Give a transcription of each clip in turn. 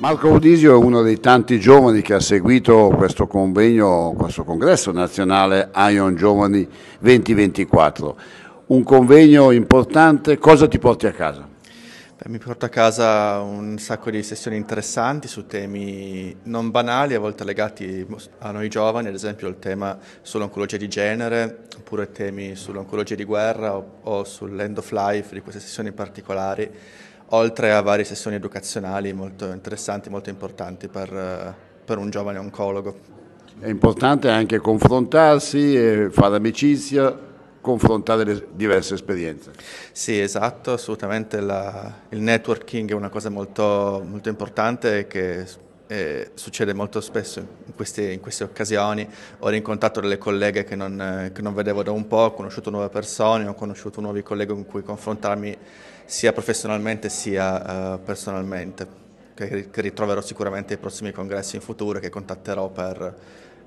Marco Udisio è uno dei tanti giovani che ha seguito questo convegno, questo congresso nazionale Ion Giovani 2024. Un convegno importante, cosa ti porti a casa? mi porto a casa un sacco di sessioni interessanti su temi non banali, a volte legati a noi giovani, ad esempio il tema sull'oncologia di genere, oppure temi sull'oncologia di guerra o, o sull'end of life di queste sessioni particolari oltre a varie sessioni educazionali molto interessanti, molto importanti per, eh, per un giovane oncologo. È importante anche confrontarsi, fare amicizia, confrontare le diverse esperienze. Sì, esatto, assolutamente la, il networking è una cosa molto, molto importante che eh, succede molto spesso in queste, in queste, occasioni, ho rincontrato delle colleghe che non, eh, che non, vedevo da un po', ho conosciuto nuove persone, ho conosciuto nuovi colleghi con cui confrontarmi sia professionalmente sia eh, personalmente, che, che, ritroverò sicuramente ai prossimi congressi in futuro e che contatterò per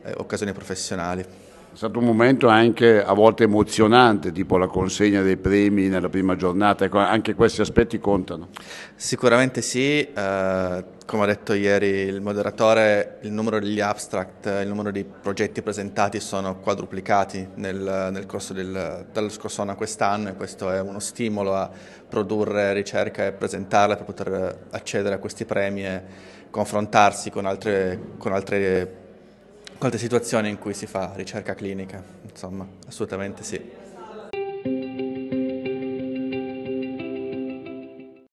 eh, occasioni professionali. È stato un momento anche a volte emozionante, tipo la consegna dei premi nella prima giornata, ecco, anche questi aspetti contano. Sicuramente sì, eh, come ha detto ieri il moderatore, il numero degli abstract, il numero di progetti presentati sono quadruplicati nel, nel corso del, dallo scorso anno a quest'anno e questo è uno stimolo a produrre ricerca e presentarla per poter accedere a questi premi e confrontarsi con altre, con altre quante situazioni in cui si fa ricerca clinica, insomma, assolutamente sì.